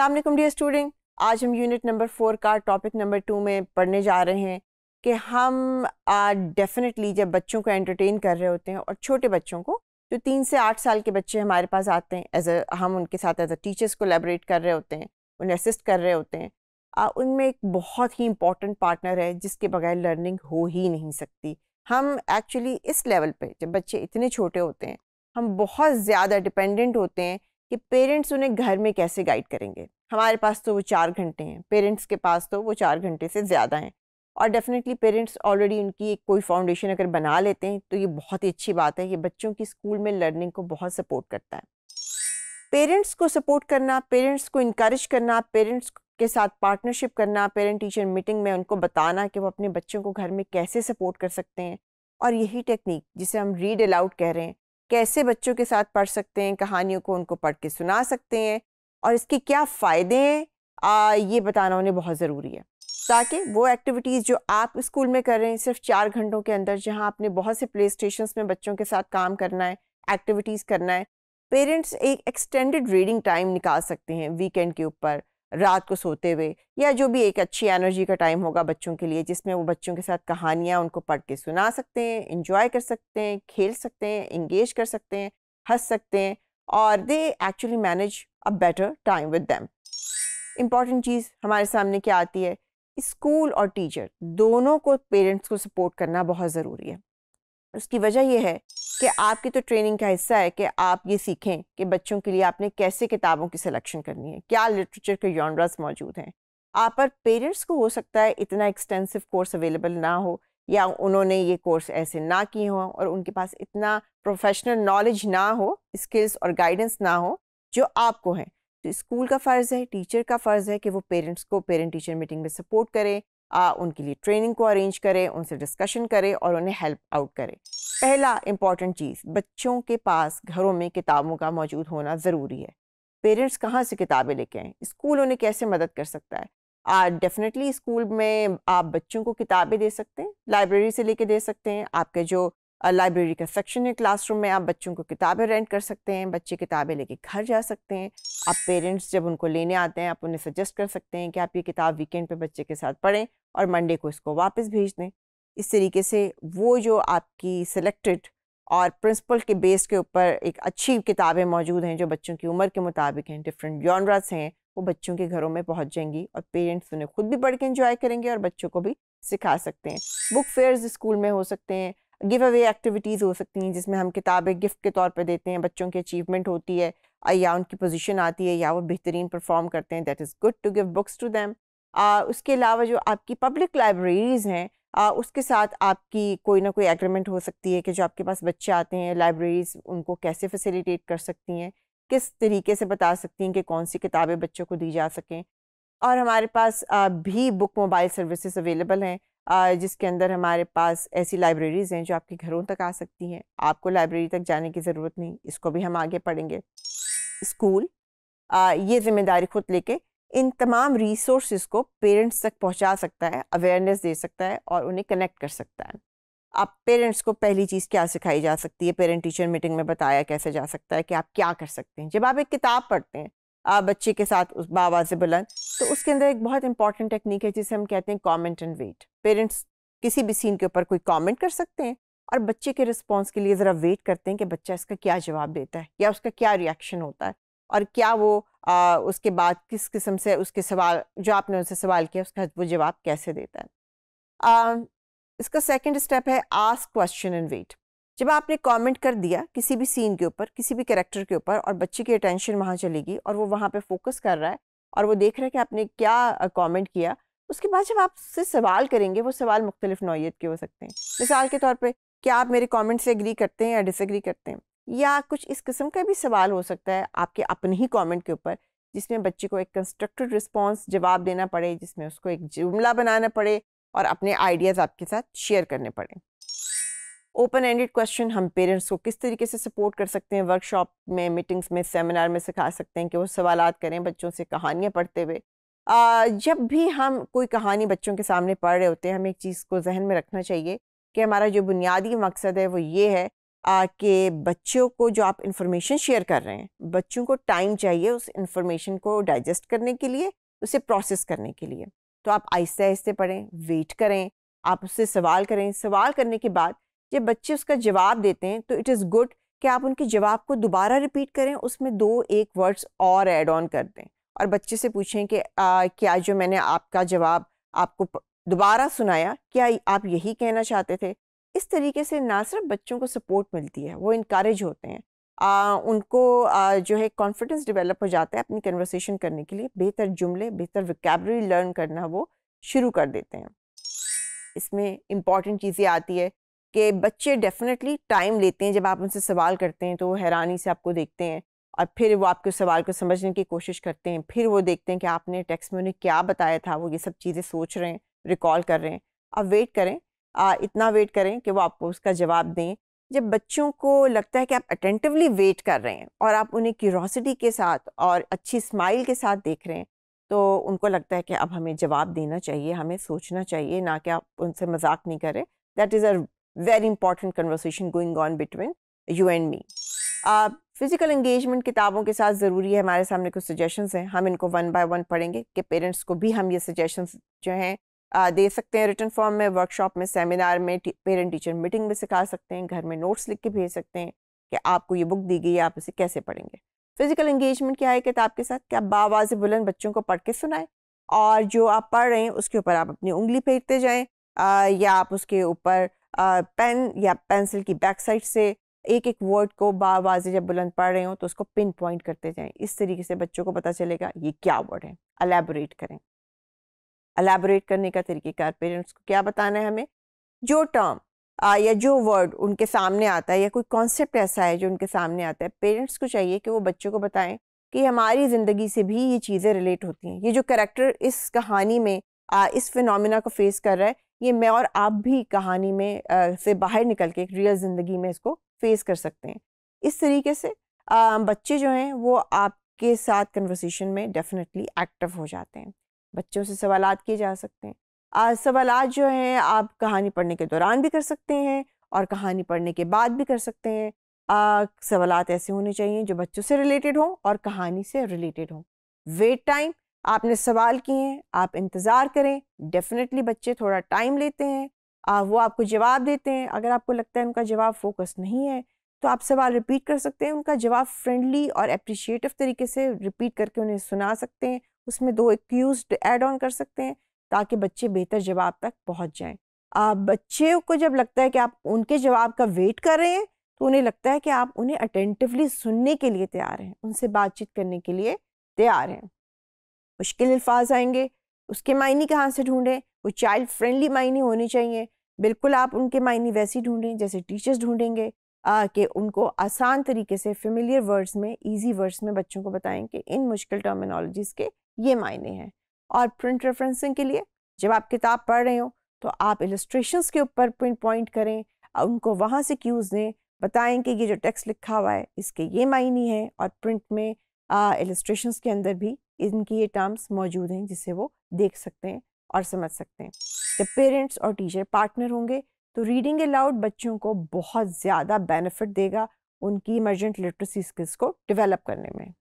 Aslam dear student आज हम unit number four का टॉपिक नंबर टू में पढ़ने जा रहे हैं कि हम डेफिनेटली जब बच्चों को एंटरटेन कर रहे होते हैं और छोटे बच्चों को जो तीन से आठ साल के बच्चे हमारे पास आते हैं एज अ हम उनके साथ as a teachers collaborate कर रहे होते हैं उन्हें असिस्ट कर रहे होते हैं आ, उनमें एक बहुत ही इंपॉर्टेंट पार्टनर है जिसके बगैर लर्निंग हो ही नहीं सकती हम एक्चुअली इस लेवल पर जब बच्चे इतने छोटे होते हैं हम बहुत ज़्यादा डिपेंडेंट होते हैं कि पेरेंट्स उन्हें घर में कैसे गाइड करेंगे हमारे पास तो वो चार घंटे हैं पेरेंट्स के पास तो वो चार घंटे से ज़्यादा हैं और डेफिनेटली पेरेंट्स ऑलरेडी उनकी एक कोई फाउंडेशन अगर बना लेते हैं तो ये बहुत ही अच्छी बात है ये बच्चों की स्कूल में लर्निंग को बहुत सपोर्ट करता है पेरेंट्स को सपोर्ट करना पेरेंट्स को इनक्रेज करना पेरेंट्स के साथ पार्टनरशिप करना पेरेंट टीचर मीटिंग में उनको बताना कि वो अपने बच्चों को घर में कैसे सपोर्ट कर सकते हैं और यही टेक्निक जिसे हम रीड अलाउड कह रहे हैं कैसे बच्चों के साथ पढ़ सकते हैं कहानियों को उनको पढ़ के सुना सकते हैं और इसके क्या फ़ायदे हैं ये बताना उन्हें बहुत ज़रूरी है ताकि वो एक्टिविटीज़ जो आप स्कूल में कर रहे हैं सिर्फ चार घंटों के अंदर जहाँ आपने बहुत से प्ले स्टेशन में बच्चों के साथ काम करना है एक्टिविटीज़ करना है पेरेंट्स एक एक्सटेंडेड रीडिंग टाइम निकाल सकते हैं वीकेंड के ऊपर रात को सोते हुए या जो भी एक अच्छी एनर्जी का टाइम होगा बच्चों के लिए जिसमें वो बच्चों के साथ कहानियाँ उनको पढ़ के सुना सकते हैं इंजॉय कर सकते हैं खेल सकते हैं इंगेज कर सकते हैं हंस सकते हैं और they actually manage a better time with them important चीज़ हमारे सामने क्या आती है स्कूल और टीचर दोनों को पेरेंट्स को सपोर्ट करना बहुत ज़रूरी है उसकी वजह यह है कि आपकी तो ट्रेनिंग का हिस्सा है कि आप ये सीखें कि बच्चों के लिए आपने कैसे किताबों की सिलेक्शन करनी है क्या लिटरेचर के जॉनरास मौजूद हैं आप पर पेरेंट्स को हो सकता है इतना एक्सटेंसिव कोर्स अवेलेबल ना हो या उन्होंने ये कोर्स ऐसे ना किए हों और उनके पास इतना प्रोफेशनल नॉलेज ना हो स्किल्स और गाइडेंस ना हो जो आपको हैं तो स्कूल का फ़र्ज़ है टीचर का फ़र्ज़ है कि वो पेरेंट्स को पेरेंट टीचर मीटिंग में सपोर्ट करें आ, उनके लिए ट्रेनिंग को अरेंज करें उनसे डिस्कशन करें और उन्हें हेल्प आउट करें पहला इम्पॉर्टेंट चीज़ बच्चों के पास घरों में किताबों का मौजूद होना ज़रूरी है पेरेंट्स कहाँ से किताबें लेके आएँ स्कूल उन्हें कैसे मदद कर सकता है आज डेफिनेटली स्कूल में आप बच्चों को किताबें दे सकते हैं लाइब्रेरी से लेके दे सकते हैं आपके जो लाइब्रेरी का सेक्शन है क्लासरूम में आप बच्चों को किताबें रेंट कर सकते हैं बच्चे किताबें लेके घर जा सकते हैं आप पेरेंट्स जब उनको लेने आते हैं आप उन्हें सजेस्ट कर सकते हैं कि आप ये किताब वीकेंड पे बच्चे के साथ पढ़ें और मंडे को इसको वापस भेज दें इस तरीके से वो जो आपकी सिलेक्टेड और प्रिंसिपल के बेस के ऊपर एक अच्छी किताबें मौजूद हैं जो बच्चों की उम्र के मुताबिक हैं डिफरेंट जॉनरास हैं वो बच्चों के घरों में पहुँच जाएंगी और पेरेंट्स उन्हें खुद भी पढ़ के इंजॉय करेंगे और बच्चों को भी सिखा सकते हैं बुक फेयर्स स्कूल में हो सकते हैं गिव अवे एक्टिविटीज़ हो सकती हैं जिसमें हम किताबें गिफ्ट के तौर पर देते हैं बच्चों की अचीवमेंट होती है या उनकी पोजीशन आती है या वो बेहतरीन परफॉर्म करते हैं that is good to give books to them उसके अलावा जो आपकी पब्लिक लाइब्रेरीज़ हैं आ, उसके साथ आपकी कोई ना कोई एग्रीमेंट हो सकती है कि जो आपके पास बच्चे आते हैं लाइब्रेरीज़ उनको कैसे फैसिलिटेट कर सकती हैं किस तरीके से बता सकती हैं कि कौन सी किताबें बच्चों को दी जा सकें और हमारे पास आ, भी बुक मोबाइल सर्विसेज अवेलेबल हैं जिसके अंदर हमारे पास ऐसी लाइब्रेरीज़ हैं जो आपके घरों तक आ सकती हैं आपको लाइब्रेरी तक जाने की ज़रूरत नहीं इसको भी हम आगे पढ़ेंगे स्कूल ये जिम्मेदारी खुद लेके इन तमाम रिसोर्स को पेरेंट्स तक पहुंचा सकता है अवेयरनेस दे सकता है और उन्हें कनेक्ट कर सकता है आप पेरेंट्स को पहली चीज़ क्या सिखाई जा सकती है पेरेंट टीचर मीटिंग में बताया कैसे जा सकता है कि आप क्या कर सकते हैं जब आप एक किताब पढ़ते हैं बच्चे के साथ उस से बुलंद तो उसके अंदर एक बहुत इंपॉर्टेंट टेक्निक है जिसे हम कहते हैं कॉमेंट एंड वेट पेरेंट्स किसी भी सीन के ऊपर कोई कमेंट कर सकते हैं और बच्चे के रिस्पॉन्स के लिए ज़रा वेट करते हैं कि बच्चा इसका क्या जवाब देता है या उसका क्या रिएक्शन होता है और क्या वो आ, उसके बाद किस किस्म से उसके सवाल जो आपने उनसे सवाल किया उसका वो जवाब कैसे देता है आ, इसका सेकंड स्टेप है आस्क क्वेश्चन एंड वेट जब आपने कमेंट कर दिया किसी भी सीन के ऊपर किसी भी कैरेक्टर के ऊपर और बच्चे की अटेंशन वहाँ चलेगी और वो वहाँ पे फोकस कर रहा है और वो देख रहा है कि आपने क्या कमेंट किया उसके बाद जब आप उससे सवाल करेंगे वो सवाल मुख्तलिफ नौीयत के हो सकते हैं मिसाल के तौर पर क्या आप मेरे कॉमेंट से एग्री करते हैं या डिसग्री करते हैं या कुछ इस किस्म का भी सवाल हो सकता है आपके अपने ही कॉमेंट के ऊपर जिसमें बच्चे को एक कंस्ट्रक्टिव रिस्पॉन्स जवाब देना पड़े जिसमें उसको एक जुमला बनाना पड़े और अपने आइडियाज़ आपके साथ शेयर करने पड़े ओपन एंडेड क्वेश्चन हम पेरेंट्स को किस तरीके से सपोर्ट कर सकते हैं वर्कशॉप में मीटिंग्स में सेमिनार में सिखा सकते हैं कि वो सवाल करें बच्चों से कहानियाँ पढ़ते हुए जब भी हम कोई कहानी बच्चों के सामने पढ़ रहे होते हैं हमें एक चीज़ को जहन में रखना चाहिए कि हमारा जो बुनियादी मकसद है वो ये है कि बच्चों को जो आप इन्फॉर्मेशन शेयर कर रहे हैं बच्चों को टाइम चाहिए उस इन्फॉर्मेशन को डाइजेस्ट करने के लिए उसे प्रोसेस करने के लिए तो आप आहिस्ते आहिस्ते पढ़ें वेट करें आप उससे सवाल करें सवाल करने के बाद जब बच्चे उसका जवाब देते हैं तो इट इज़ गुड कि आप उनके जवाब को दोबारा रिपीट करें उसमें दो एक वर्ड्स और एड ऑन कर दें और बच्चे से पूछें कि आ, क्या जो मैंने आपका जवाब आपको दोबारा सुनाया क्या आप यही कहना चाहते थे इस तरीके से ना सिर्फ बच्चों को सपोर्ट मिलती है वो इनक्रेज होते हैं आ, उनको आ, जो है कॉन्फिडेंस डेवलप हो जाता है अपनी कन्वर्सेशन करने के लिए बेहतर जुमले बेहतर विकैबरी लर्न करना वो शुरू कर देते हैं इसमें इम्पॉर्टेंट चीज़ें आती है कि बच्चे डेफिनेटली टाइम लेते हैं जब आप उनसे सवाल करते हैं तो वो हैरानी से आपको देखते हैं और फिर वो आपके सवाल को समझने की कोशिश करते हैं फिर वो देखते हैं कि आपने टेक्स्ट में उन्हें क्या बताया था वो ये सब चीज़ें सोच रहे हैं रिकॉल कर रहे हैं आप वेट करें आ, इतना वेट करें कि वो आपको उसका जवाब दें जब बच्चों को लगता है कि आप अटेंटिवली वेट कर रहे हैं और आप उन्हें क्यूरोसिटी के साथ और अच्छी स्माइल के साथ देख रहे हैं तो उनको लगता है कि अब हमें जवाब देना चाहिए हमें सोचना चाहिए ना कि आप उनसे मजाक नहीं करें that is a very important conversation going on between you and me. Physical uh, engagement किताबों के साथ ज़रूरी है हमारे सामने कुछ सजेशंस हैं हम इनको वन बाय वन पढ़ेंगे कि पेरेंट्स को भी हम ये सजेशंस जो हैं uh, दे सकते हैं रिटर्न फॉर्म में वर्कशॉप में सेमिनार में पेरेंट टीचर मीटिंग में सिखा सकते हैं घर में नोट्स लिख के भेज सकते हैं कि आपको ये बुक दी गई है आप इसे कैसे पढ़ेंगे फिज़िकल इंगेजमेंट क्या है किताब के साथ क्या आप बावाज बुलंद बच्चों को पढ़ के सुनाएं और जो आप पढ़ रहे हैं उसके ऊपर आप अपनी उंगली फेंकते जाएँ uh, या आप उसके ऊपर पेन या पेंसिल की बैक साइड से एक एक वर्ड को बाज़े जब बुलंद पढ़ रहे हो तो उसको पिन पॉइंट करते जाएं इस तरीके से बच्चों को पता चलेगा ये क्या वर्ड है अलेबोरेट करें अलेबोरेट करने का तरीक़ेकार पेरेंट्स को क्या बताना है हमें जो टर्म या जो वर्ड उनके सामने आता है या कोई कॉन्सेप्ट ऐसा है जो उनके सामने आता है पेरेंट्स को चाहिए कि वो बच्चों को बताएं कि हमारी ज़िंदगी से भी ये चीज़ें रिलेट होती हैं ये जो करेक्टर इस कहानी में आ, इस फिनमिना को फेस कर रहा है ये मैं और आप भी कहानी में आ, से बाहर निकल के एक रियल ज़िंदगी में इसको फेस कर सकते हैं इस तरीके से आ, बच्चे जो हैं वो आपके साथ कन्वर्सेशन में डेफिनेटली एक्टिव हो जाते हैं बच्चों से सवाल किए जा सकते हैं सवाल जो हैं आप कहानी पढ़ने के दौरान भी कर सकते हैं और कहानी पढ़ने के बाद भी कर सकते हैं सवाल ऐसे होने चाहिए जो बच्चों से रिलेटेड हों और कहानी से रिलेटेड हों वेट टाइम आपने सवाल किए हैं आप इंतज़ार करें डेफिनेटली बच्चे थोड़ा टाइम लेते हैं आप वो आपको जवाब देते हैं अगर आपको लगता है उनका जवाब फोकस नहीं है तो आप सवाल रिपीट कर सकते हैं उनका जवाब फ्रेंडली और अप्रिशिएटिव तरीके से रिपीट करके उन्हें सुना सकते हैं उसमें दो एक्यूज एड ऑन कर सकते हैं ताकि बच्चे बेहतर जवाब तक पहुँच जाएँ आप बच्चे को जब लगता है कि आप उनके जवाब का वेट कर रहे हैं तो उन्हें लगता है कि आप उन्हें अटेंटिवली सुनने के लिए तैयार हैं उनसे बातचीत करने के लिए तैयार हैं मुश्किल अल्फाज आएंगे उसके मायने कहाँ से ढूंढें वो चाइल्ड फ्रेंडली मायने होने चाहिए बिल्कुल आप उनके मायने वैसे ढूंढें जैसे टीचर्स ढूंढेंगे कि उनको आसान तरीके से फेमिलियर वर्ड्स में इजी वर्ड्स में बच्चों को बताएं कि इन मुश्किल टर्मिनोलॉजीज़ के ये मायने हैं और प्रिंट रेफरेंसिंग के लिए जब आप किताब पढ़ रहे हो तो आप इलस्ट्रेशंस के ऊपर प्रिंट पॉइंट करें उनको वहाँ से क्यूज़ दें बताएं कि ये जो टेक्स्ट लिखा हुआ है इसके ये मायने हैं और प्रिंट में इलस्ट्रेशन के अंदर भी इनकी ये टर्म्स मौजूद हैं जिसे वो देख सकते हैं और समझ सकते हैं जब पेरेंट्स और टीचर पार्टनर होंगे तो रीडिंग अलाउड बच्चों को बहुत ज़्यादा बेनिफिट देगा उनकी इमरजेंट लिटरेसी स्किल्स को डेवलप करने में